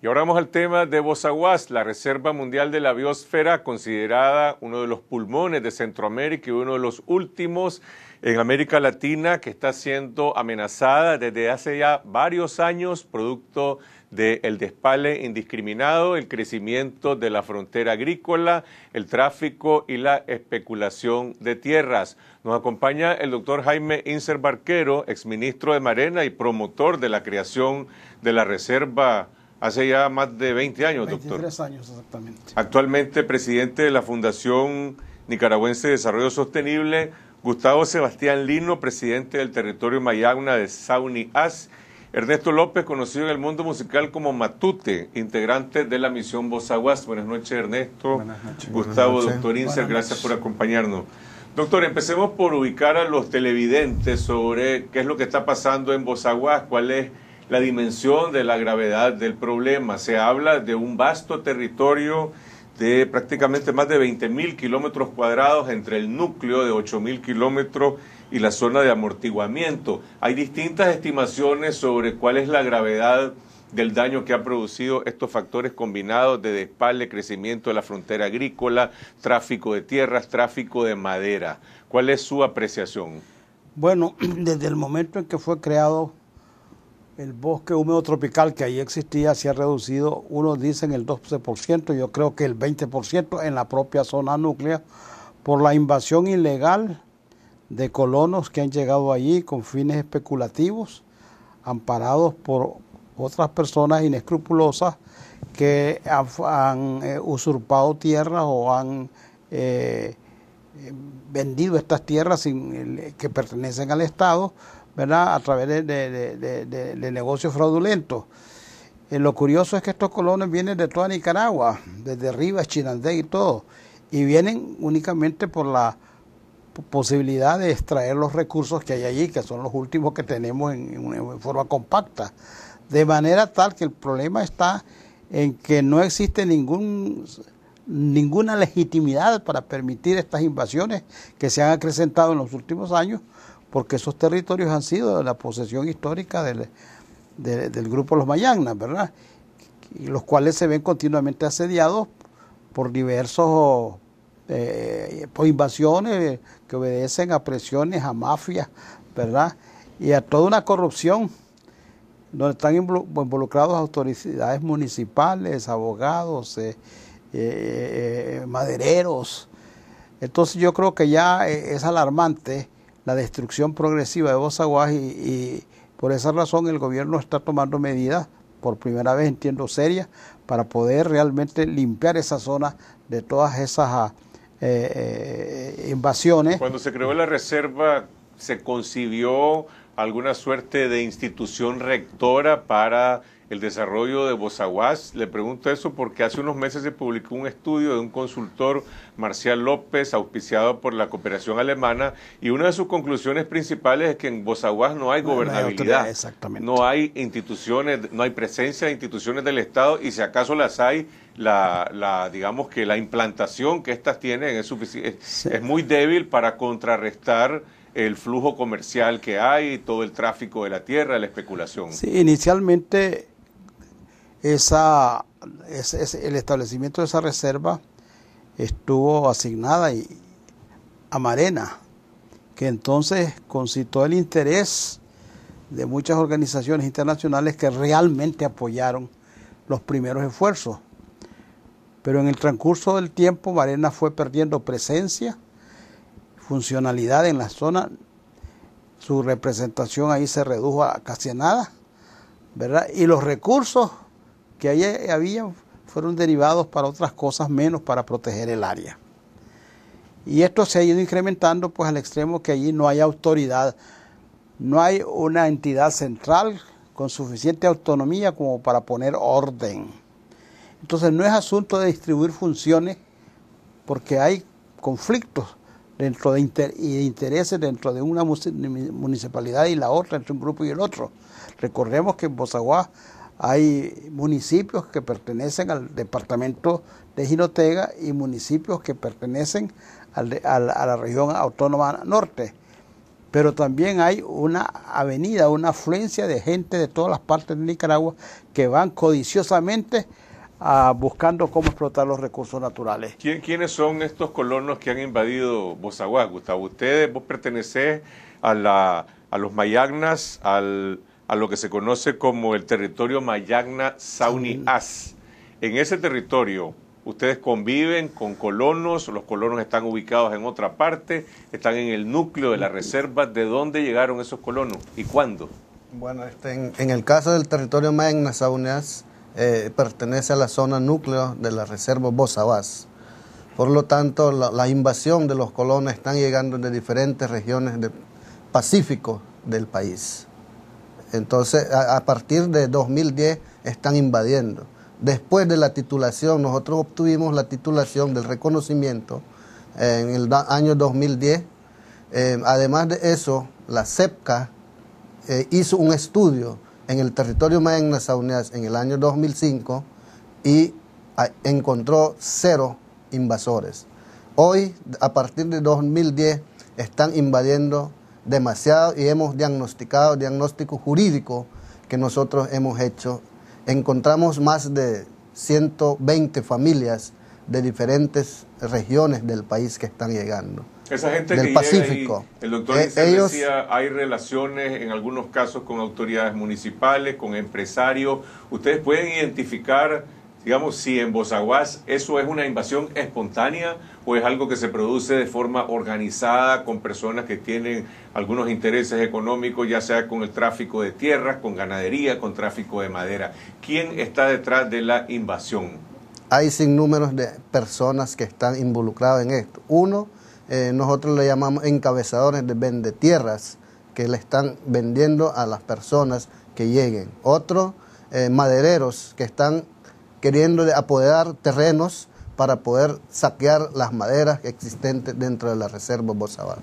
Y ahora vamos al tema de Bozaguas, la Reserva Mundial de la Biosfera, considerada uno de los pulmones de Centroamérica y uno de los últimos en América Latina que está siendo amenazada desde hace ya varios años, producto del despale indiscriminado, el crecimiento de la frontera agrícola, el tráfico y la especulación de tierras. Nos acompaña el doctor Jaime Inser Barquero, exministro de Marena y promotor de la creación de la Reserva hace ya más de 20 años, doctor. 23 años, exactamente. Actualmente presidente de la Fundación Nicaragüense de Desarrollo Sostenible, Gustavo Sebastián Lino, presidente del territorio Mayagna de Sauni As. Ernesto López, conocido en el mundo musical como Matute, integrante de la misión Bozaguas. Buenas noches, Ernesto. Buenas noches. Gustavo, doctor Inser, gracias por acompañarnos. Doctor, empecemos por ubicar a los televidentes sobre qué es lo que está pasando en Bozaguas, cuál es la dimensión de la gravedad del problema. Se habla de un vasto territorio de prácticamente más de 20.000 kilómetros cuadrados entre el núcleo de 8.000 kilómetros y la zona de amortiguamiento. Hay distintas estimaciones sobre cuál es la gravedad del daño que ha producido estos factores combinados de despale, crecimiento de la frontera agrícola, tráfico de tierras, tráfico de madera. ¿Cuál es su apreciación? Bueno, desde el momento en que fue creado el bosque húmedo tropical que allí existía se ha reducido, unos dicen el 12%, yo creo que el 20% en la propia zona núclea por la invasión ilegal de colonos que han llegado allí con fines especulativos, amparados por otras personas inescrupulosas que han, eh, usurpado tierras o han eh, vendido estas tierras eh, que pertenecen al Estado a través de, de, de, negocios fraudulentos. Eh, lo curioso es que estos colonos vienen de toda Nicaragua, desde Rivas, Chinandé y todo, y vienen únicamente por la posibilidad de extraer los recursos que hay allí, que son los últimos que tenemos en, en forma compacta. De manera tal que el problema está en que no existe ningún ninguna legitimidad para permitir estas invasiones que se han acrecentado en los últimos años porque esos territorios han sido la posesión histórica del, de, grupo Los Mayagnas, ¿verdad? Y los cuales se ven continuamente asediados por diversos eh, por invasiones que obedecen a presiones, a mafias, ¿verdad? Y a toda una corrupción donde están involucrados autoridades municipales, abogados, eh, eh, madereros. Entonces yo creo que ya es alarmante la destrucción progresiva de Bozaguas y, por esa razón el gobierno está tomando medidas, por primera vez entiendo serias, para poder realmente limpiar esa zona de todas esas ah, eh, eh, invasiones. Cuando se creó la reserva, ¿se concibió alguna suerte de institución rectora para el desarrollo de Bozaguas. Le pregunto eso porque hace unos meses se publicó un estudio de un consultor, Marcial López, auspiciado por la cooperación alemana, y una de sus conclusiones principales es que en Bozaguas no hay gobernabilidad. No hay, instituciones, no hay presencia de instituciones del Estado, y si acaso las hay, la, digamos que la implantación que estas tienen es, es muy débil para contrarrestar el flujo comercial que hay, todo el tráfico de la tierra, la especulación. Sí, inicialmente esa, el establecimiento de esa reserva estuvo asignada y, a Marena, que entonces concitó el interés de muchas organizaciones internacionales que realmente apoyaron los primeros esfuerzos. Pero en el transcurso del tiempo, Marena fue perdiendo presencia, funcionalidad en la zona, su representación ahí se redujo a casi nada, ¿verdad? Y los recursos que ahí había fueron derivados para otras cosas menos para proteger el área. Y esto se ha ido incrementando pues al extremo que allí no hay autoridad, no hay una entidad central con suficiente autonomía como para poner orden. Entonces no es asunto de distribuir funciones porque hay conflictos dentro de, y intereses dentro de una municipalidad y la otra, entre un grupo y el otro. Recordemos que en Bozaguá hay municipios que pertenecen al departamento de Jinotega y municipios que pertenecen a, la, región autónoma norte. Pero también hay una avenida, una afluencia de gente de todas las partes de Nicaragua que van codiciosamente a, ah, buscando cómo explotar los recursos naturales. ¿Quiénes son estos colonos que han invadido Bozaguá, Gustavo? Ustedes, vos a, a los mayagnas, al, a lo que se conoce como el territorio Mayagna Sauni En ese territorio, ustedes conviven con colonos, los colonos están ubicados en otra parte, están en el núcleo de la reserva. ¿De dónde llegaron esos colonos y cuándo? Bueno, este, en, el caso del territorio Mayagna Saunias... Eh, pertenece a la zona núcleo de la reserva Bozabás. Por lo tanto, la, invasión de los colonos están llegando de diferentes regiones del Pacífico del país. Entonces, a, partir de 2010 están invadiendo. Después de la titulación, nosotros obtuvimos la titulación del reconocimiento en el año 2010. Em, además de eso, la CEPCA eh, hizo un estudio en el territorio Magna en en el año 2005 y encontró cero invasores. Hoy, a partir de 2010, están invadiendo demasiado y hemos diagnosticado, diagnóstico jurídico que nosotros hemos hecho. Encontramos más de 120 familias de diferentes regiones del país que están llegando. Esa gente del que Pacífico. el doctor e- ellos, decía, hay relaciones en algunos casos con autoridades municipales, con empresarios. ¿Ustedes pueden identificar digamos, si en Bozaguas eso es una invasión espontánea o es algo que se produce de forma organizada con personas que tienen algunos intereses económicos, ya sea con el tráfico de tierras, con ganadería, con tráfico de madera. ¿Quién está detrás de la invasión? Hay sin números de personas que están involucradas en esto. Uno, eh, nosotros le llamamos encabezadores de vende tierras que le están vendiendo a las personas que lleguen. Otro, eh, madereros que están queriendo apoderar terrenos para poder saquear las maderas existentes dentro de la reserva Bozabal.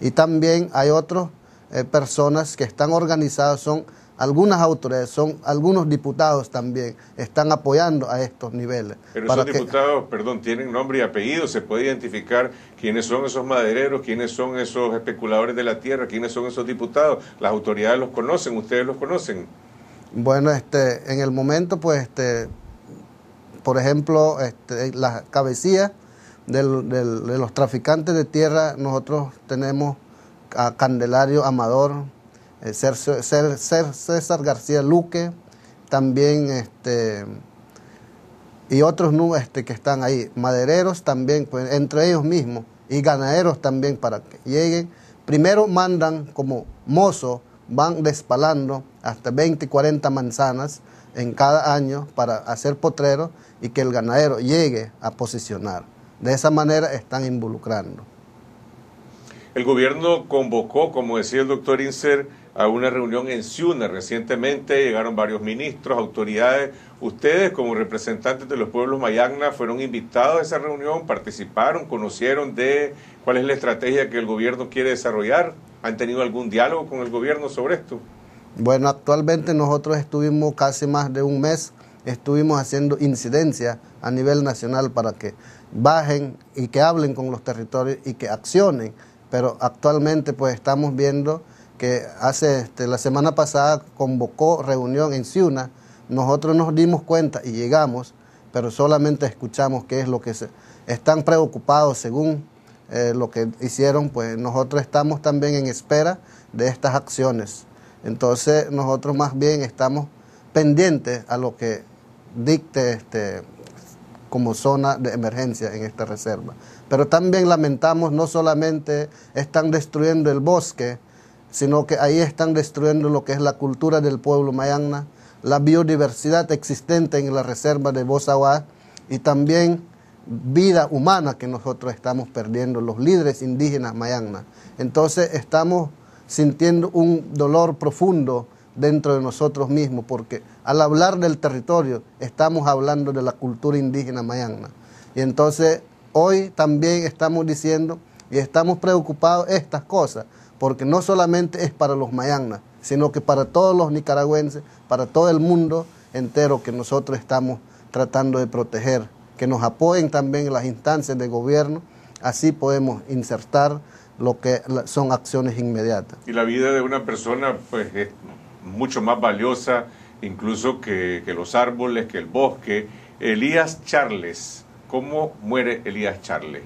Y también hay otras eh, personas que están organizadas, son algunas autoridades, son algunos diputados también, están apoyando a estos niveles. Pero esos diputados, perdón, tienen nombre y apellido, se puede identificar quiénes son esos madereros, quiénes son esos especuladores de la tierra, quiénes son esos diputados. Las autoridades los conocen, ustedes los conocen. Bueno, este, en el momento, pues, este, por ejemplo, la este, las de los traficantes de tierra, nosotros tenemos a Candelario Amador, eh, César García Luque, también este, y otros este, que están ahí, madereros también, pues, entre ellos mismos, y ganaderos también para que lleguen. Primero mandan como mozo, van despalando hasta 20, 40 manzanas en cada año para hacer potreros y que el ganadero llegue a posicionar. De esa manera están involucrando. El gobierno convocó, como decía el doctor Inser, a una reunión en Ciuna recientemente, llegaron varios ministros, autoridades. Ustedes, como representantes de los pueblos mayagna, fueron invitados a esa reunión, participaron, conocieron de cuál es la estrategia que el gobierno quiere desarrollar. ¿Han tenido algún diálogo con el gobierno sobre esto? Bueno, actualmente nosotros estuvimos casi más de un mes estuvimos haciendo incidencia a nivel nacional para que bajen y que hablen con los territorios y que accionen, pero actualmente pues estamos viendo que hace este, la semana pasada convocó reunión en Ciuna, nosotros nos dimos cuenta y llegamos, pero solamente escuchamos qué es lo que se, están preocupados según eh, lo que hicieron, pues nosotros estamos también en espera de estas acciones. Entonces nosotros más bien estamos pendientes a lo que dicte este, como zona de emergencia en esta reserva. Pero también lamentamos no solamente están destruyendo el bosque, sino que ahí están destruyendo lo que es la cultura del pueblo mayagna... la biodiversidad existente en la reserva de Bosawá y también vida humana que nosotros estamos perdiendo, los líderes indígenas mayana. Entonces estamos sintiendo un dolor profundo dentro de nosotros mismos porque al hablar del territorio, estamos hablando de la cultura indígena mayana. Y entonces hoy también estamos diciendo y estamos preocupados estas cosas, porque no solamente es para los mayanas, sino que para todos los nicaragüenses, para todo el mundo entero que nosotros estamos tratando de proteger, que nos apoyen también las instancias de gobierno, así podemos insertar lo que son acciones inmediatas. Y la vida de una persona pues es mucho más valiosa incluso que, los árboles, que el bosque. Elías Charles, ¿cómo muere Elías Charles?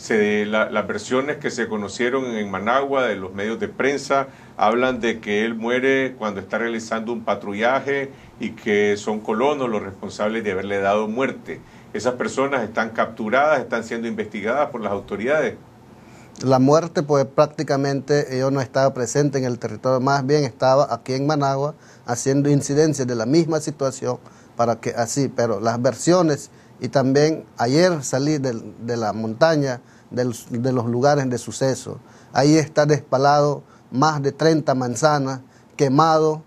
las versiones que se conocieron en Managua de los medios de prensa hablan de que él muere cuando está realizando un patrullaje y que son colonos los responsables de haberle dado muerte. Esas personas están capturadas, están siendo investigadas por las autoridades. La muerte, pues prácticamente yo no estaba presente en el territorio, más bien estaba aquí en Managua haciendo incidencias de la misma situación para que así, pero las versiones y también ayer salí de, la montaña, de, los lugares de suceso. Ahí está despalado más de 30 manzanas, quemado,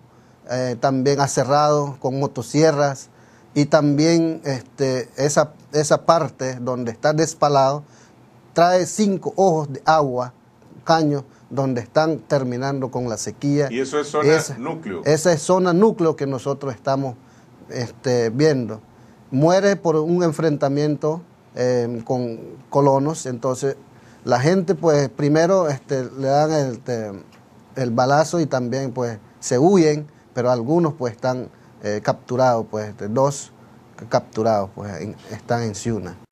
eh, también aserrado con motosierras y también este, esa, esa parte donde está despalado trae cinco ojos de agua, caños, donde están terminando con la sequía. Y eso es zona núcleo. Esa es zona núcleo que nosotros estamos este, viendo. Muere por un enfrentamiento em, con colonos, entonces la gente pues primero este, le dan este, el, balazo y también pues se huyen, pero algunos pues están eh, capturados, pues dos capturados pues están en Ciuna.